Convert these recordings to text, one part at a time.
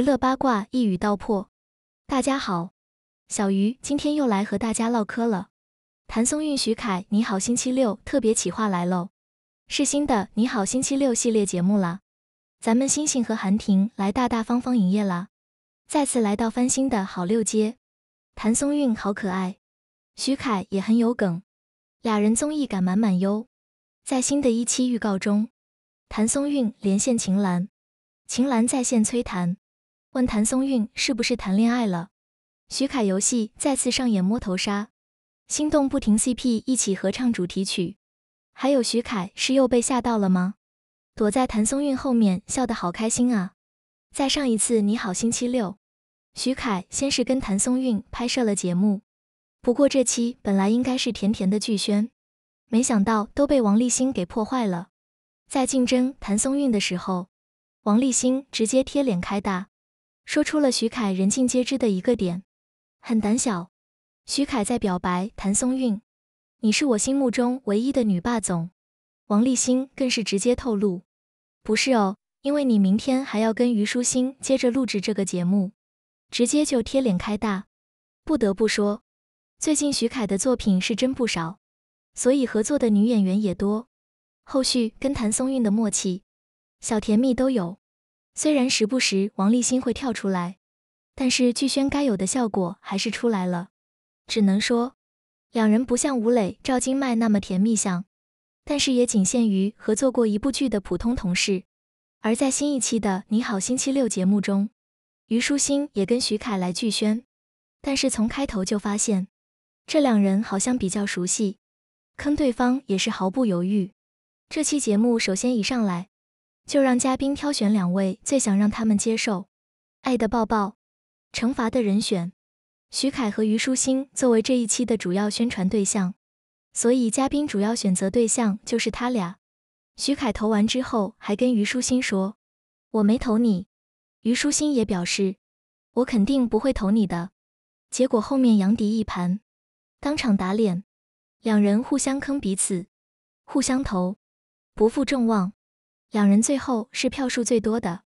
娱乐八卦一语道破。大家好，小鱼今天又来和大家唠嗑了。谭松韵、许凯，你好星期六特别企划来喽，是新的你好星期六系列节目啦。咱们星星和韩婷来大大方方营业啦。再次来到翻新的好六街，谭松韵好可爱，许凯也很有梗，俩人综艺感满满哟。在新的一期预告中，谭松韵连线秦岚，秦岚在线催谭。问谭松韵是不是谈恋爱了？徐凯游戏再次上演摸头杀，心动不停 CP 一起合唱主题曲，还有徐凯是又被吓到了吗？躲在谭松韵后面笑得好开心啊！在上一次你好星期六，徐凯先是跟谭松韵拍摄了节目，不过这期本来应该是甜甜的剧宣，没想到都被王立新给破坏了。在竞争谭松韵的时候，王立新直接贴脸开大。说出了徐凯人尽皆知的一个点，很胆小。徐凯在表白谭松韵：“你是我心目中唯一的女霸总。”王立新更是直接透露：“不是哦，因为你明天还要跟虞书欣接着录制这个节目。”直接就贴脸开大。不得不说，最近徐凯的作品是真不少，所以合作的女演员也多。后续跟谭松韵的默契、小甜蜜都有。虽然时不时王立新会跳出来，但是剧宣该有的效果还是出来了。只能说，两人不像吴磊、赵金麦那么甜蜜像，但是也仅限于合作过一部剧的普通同事。而在新一期的《你好星期六》节目中，虞书欣也跟徐凯来剧宣，但是从开头就发现，这两人好像比较熟悉，坑对方也是毫不犹豫。这期节目首先一上来。就让嘉宾挑选两位最想让他们接受爱的抱抱、惩罚的人选，徐凯和虞书欣作为这一期的主要宣传对象，所以嘉宾主要选择对象就是他俩。徐凯投完之后还跟虞书欣说：“我没投你。”虞书欣也表示：“我肯定不会投你的。”结果后面杨迪一盘，当场打脸，两人互相坑彼此，互相投，不负众望。两人最后是票数最多的，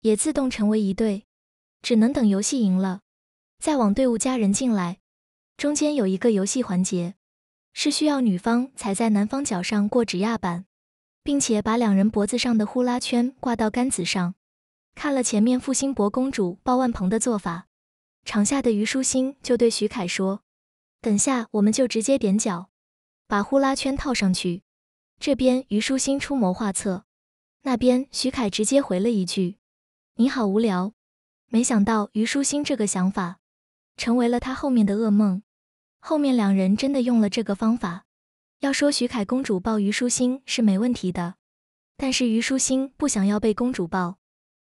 也自动成为一队，只能等游戏赢了，再往队伍加人进来。中间有一个游戏环节，是需要女方踩在男方脚上过指压板，并且把两人脖子上的呼啦圈挂到杆子上。看了前面傅辛博公主抱万鹏的做法，场下的虞书欣就对徐凯说：“等下我们就直接点脚，把呼啦圈套上去。”这边虞书欣出谋划策。那边，徐凯直接回了一句：“你好无聊。”没想到于书欣这个想法，成为了他后面的噩梦。后面两人真的用了这个方法。要说徐凯公主抱于书欣是没问题的，但是于书欣不想要被公主抱，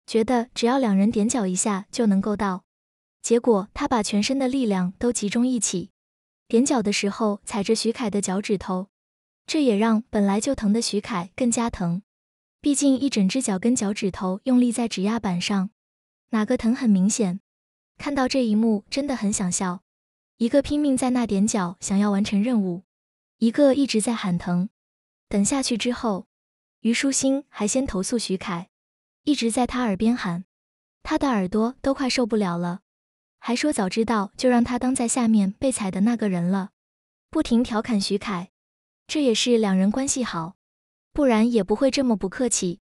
觉得只要两人点脚一下就能够到。结果他把全身的力量都集中一起，踮脚的时候踩着徐凯的脚趾头，这也让本来就疼的徐凯更加疼。毕竟一整只脚跟脚趾头用力在指压板上，哪个疼很明显。看到这一幕，真的很想笑。一个拼命在那踮脚想要完成任务，一个一直在喊疼。等下去之后，虞书欣还先投诉徐凯，一直在他耳边喊，他的耳朵都快受不了了。还说早知道就让他当在下面被踩的那个人了，不停调侃徐凯。这也是两人关系好。不然也不会这么不客气。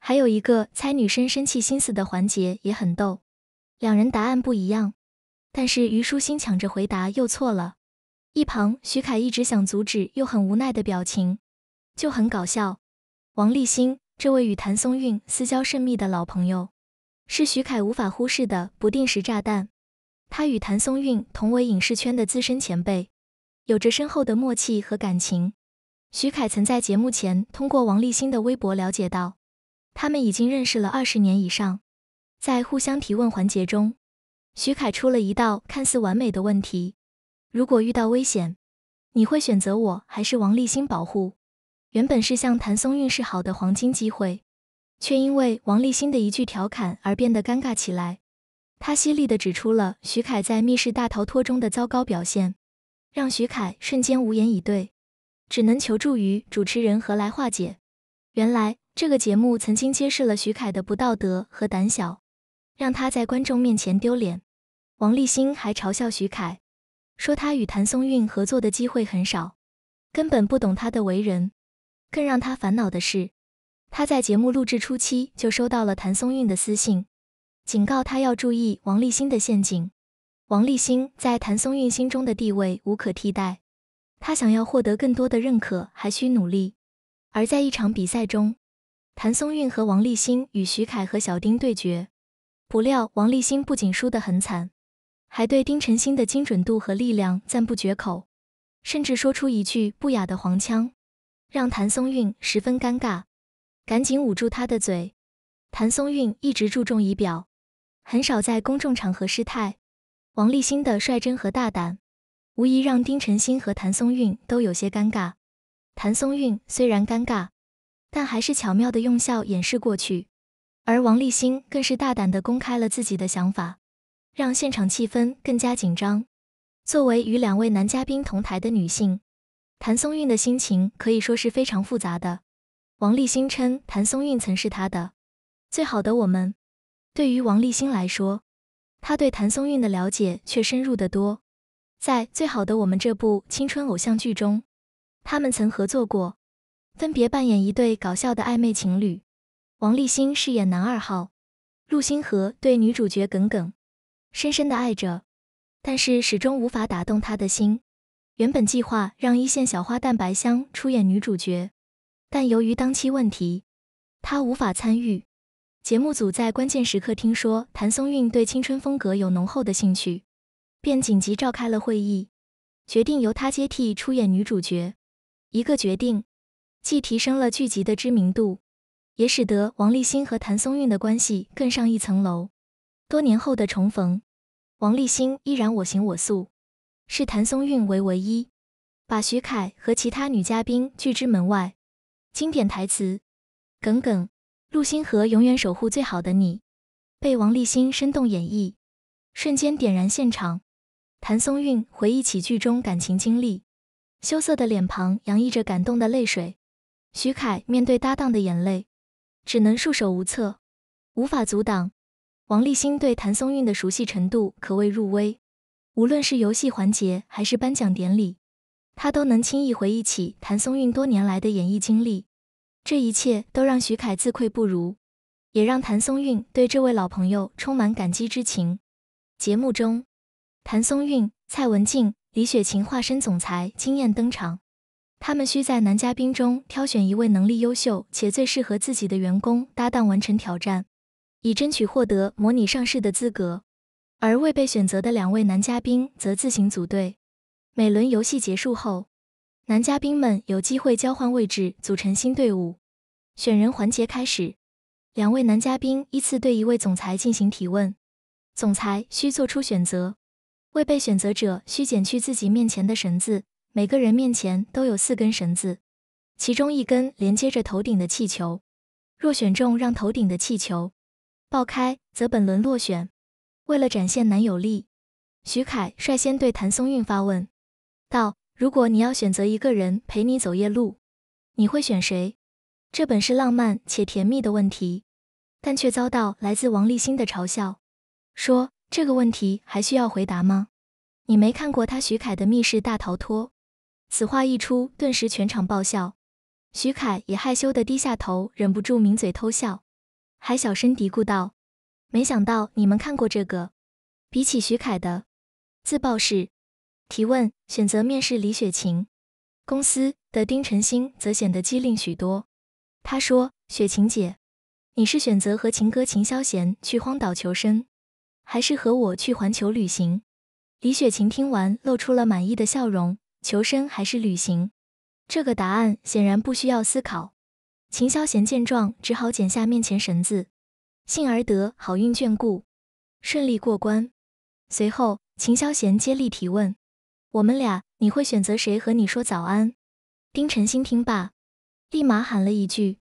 还有一个猜女生生气心思的环节也很逗，两人答案不一样，但是于舒心抢着回答又错了，一旁徐凯一直想阻止又很无奈的表情就很搞笑。王立新这位与谭松韵私交甚密的老朋友，是徐凯无法忽视的不定时炸弹。他与谭松韵同为影视圈的资深前辈，有着深厚的默契和感情。徐凯曾在节目前通过王立鑫的微博了解到，他们已经认识了二十年以上。在互相提问环节中，徐凯出了一道看似完美的问题：“如果遇到危险，你会选择我还是王立鑫保护？”原本是向谭松韵示好的黄金机会，却因为王立鑫的一句调侃而变得尴尬起来。他犀利的指出了徐凯在《密室大逃脱》中的糟糕表现，让徐凯瞬间无言以对。只能求助于主持人何来化解？原来这个节目曾经揭示了徐凯的不道德和胆小，让他在观众面前丢脸。王立新还嘲笑徐凯，说他与谭松韵合作的机会很少，根本不懂他的为人。更让他烦恼的是，他在节目录制初期就收到了谭松韵的私信，警告他要注意王立新的陷阱。王立新在谭松韵心中的地位无可替代。他想要获得更多的认可，还需努力。而在一场比赛中，谭松韵和王立鑫与徐凯和小丁对决，不料王立鑫不仅输得很惨，还对丁晨鑫的精准度和力量赞不绝口，甚至说出一句不雅的黄腔，让谭松韵十分尴尬，赶紧捂住他的嘴。谭松韵一直注重仪表，很少在公众场合失态。王立鑫的率真和大胆。无疑让丁晨星和谭松韵都有些尴尬。谭松韵虽然尴尬，但还是巧妙的用笑掩饰过去。而王立新更是大胆的公开了自己的想法，让现场气氛更加紧张。作为与两位男嘉宾同台的女性，谭松韵的心情可以说是非常复杂的。王立新称谭松韵曾是他的最好的我们，对于王立新来说，他对谭松韵的了解却深入得多。在《最好的我们》这部青春偶像剧中，他们曾合作过，分别扮演一对搞笑的暧昧情侣。王栎鑫饰演男二号，陆星河对女主角耿耿深深的爱着，但是始终无法打动她的心。原本计划让一线小花蛋白香出演女主角，但由于档期问题，她无法参与。节目组在关键时刻听说谭松韵对青春风格有浓厚的兴趣。便紧急召开了会议，决定由他接替出演女主角。一个决定既提升了剧集的知名度，也使得王立新和谭松韵的关系更上一层楼。多年后的重逢，王立新依然我行我素，视谭松韵为唯一，把徐凯和其他女嘉宾拒之门外。经典台词“耿耿陆星河永远守护最好的你”被王立新生动演绎，瞬间点燃现场。谭松韵回忆起剧中感情经历，羞涩的脸庞洋溢着感动的泪水。徐凯面对搭档的眼泪，只能束手无策，无法阻挡。王立新对谭松韵的熟悉程度可谓入微，无论是游戏环节还是颁奖典礼，他都能轻易回忆起谭松韵多年来的演艺经历。这一切都让徐凯自愧不如，也让谭松韵对这位老朋友充满感激之情。节目中。谭松韵、蔡文静、李雪琴化身总裁惊艳登场。他们需在男嘉宾中挑选一位能力优秀且最适合自己的员工搭档，完成挑战，以争取获得模拟上市的资格。而未被选择的两位男嘉宾则自行组队。每轮游戏结束后，男嘉宾们有机会交换位置，组成新队伍。选人环节开始，两位男嘉宾依次对一位总裁进行提问，总裁需做出选择。未被选择者需剪去自己面前的绳子，每个人面前都有四根绳子，其中一根连接着头顶的气球。若选中让头顶的气球爆开，则本轮落选。为了展现男友力，徐凯率先对谭松韵发问道：“如果你要选择一个人陪你走夜路，你会选谁？”这本是浪漫且甜蜜的问题，但却遭到来自王栎鑫的嘲笑，说。这个问题还需要回答吗？你没看过他徐凯的密室大逃脱？此话一出，顿时全场爆笑。徐凯也害羞地低下头，忍不住抿嘴偷笑，还小声嘀咕道：“没想到你们看过这个。”比起徐凯的自曝式提问，选择面试李雪琴公司的丁晨星则显得机灵许多。他说：“雪琴姐，你是选择和情哥秦霄贤去荒岛求生？”还是和我去环球旅行？李雪琴听完露出了满意的笑容。求生还是旅行？这个答案显然不需要思考。秦霄贤见状，只好剪下面前绳子。幸而得好运眷顾，顺利过关。随后，秦霄贤接力提问：“我们俩，你会选择谁和你说早安？”丁晨星听罢，立马喊了一句：“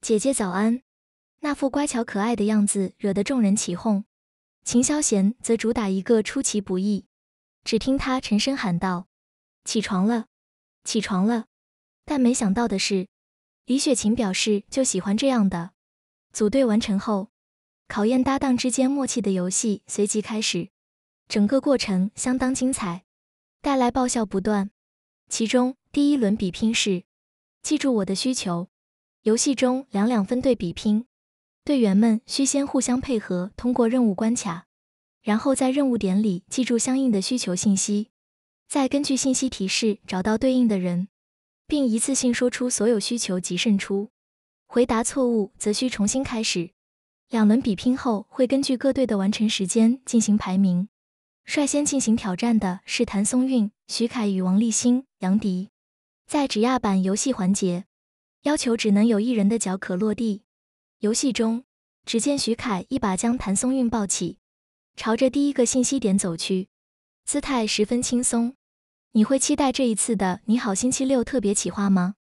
姐姐早安！”那副乖巧可爱的样子，惹得众人起哄。秦霄贤则主打一个出其不意，只听他沉声喊道：“起床了，起床了！”但没想到的是，李雪琴表示就喜欢这样的。组队完成后，考验搭档之间默契的游戏随即开始，整个过程相当精彩，带来爆笑不断。其中第一轮比拼是“记住我的需求”，游戏中两两分队比拼。队员们需先互相配合通过任务关卡，然后在任务点里记住相应的需求信息，再根据信息提示找到对应的人，并一次性说出所有需求及胜出。回答错误则需重新开始。两轮比拼后，会根据各队的完成时间进行排名。率先进行挑战的是谭松韵、徐凯与王立鑫、杨迪。在指压板游戏环节，要求只能有一人的脚可落地。游戏中，只见许凯一把将谭松韵抱起，朝着第一个信息点走去，姿态十分轻松。你会期待这一次的《你好星期六》特别企划吗？